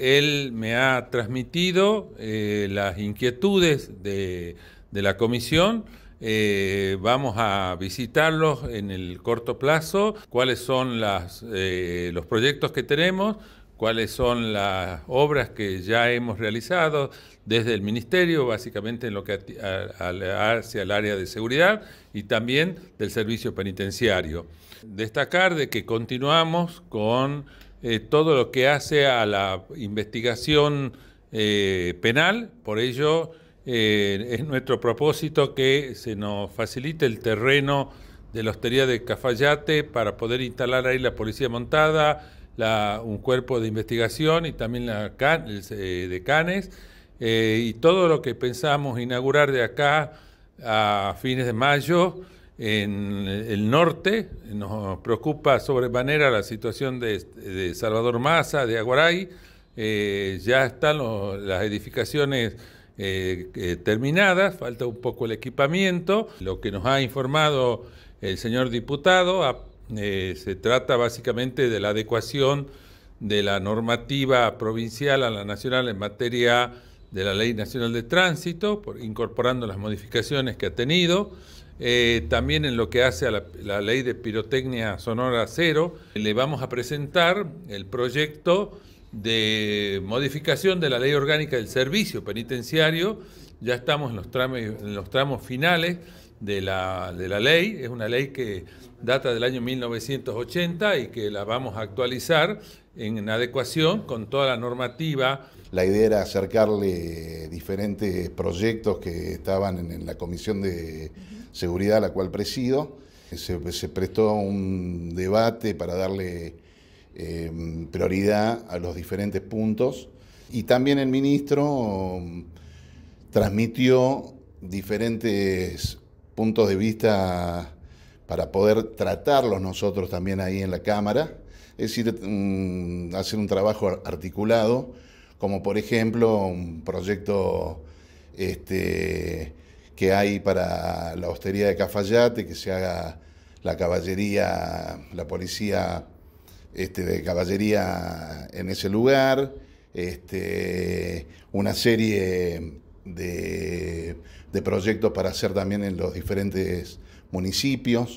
Él me ha transmitido eh, las inquietudes de, la comisión. Eh, vamos a visitarlos en el corto plazo, cuáles son eh, los proyectos que tenemos, cuáles son las obras que ya hemos realizado desde el Ministerio, básicamente en lo que hace al hacia área de seguridad y también del servicio penitenciario. Destacar de que continuamos con eh, todo lo que hace a la investigación eh, penal, por ello eh, es nuestro propósito que se nos facilite el terreno de la hostería de Cafayate para poder instalar ahí la policía montada, un cuerpo de investigación y también la de Canes, y todo lo que pensamos inaugurar de acá a fines de mayo. En el norte nos preocupa sobremanera la situación de, Salvador Massa, de Aguaray. Eh, ya están las edificaciones eh, eh, terminadas, falta un poco el equipamiento. Lo que nos ha informado el señor diputado ah, se trata básicamente de la adecuación de la normativa provincial a la nacional en materia de la Ley Nacional de Tránsito, incorporando las modificaciones que ha tenido. Eh, también en lo que hace a la, ley de pirotecnia sonora cero, le vamos a presentar el proyecto de modificación de la ley orgánica del servicio penitenciario. Ya estamos en los, tramos, en los tramos finales de la ley. Es una ley que data del año 1980 y que la vamos a actualizar en adecuación con toda la normativa. La idea era acercarle diferentes proyectos que estaban en la comisión de Seguridad, a la cual presido. Se, prestó un debate para darle eh, prioridad a los diferentes puntos y también el ministro mm, transmitió diferentes puntos de vista para poder tratarlos nosotros también ahí en la Cámara, es decir, mm, hacer un trabajo articulado, como por ejemplo un proyecto este, que hay para la hostería de Cafayate, que se haga la caballería, la policía este, de caballería en ese lugar, este, una serie de proyectos para hacer también en los diferentes municipios.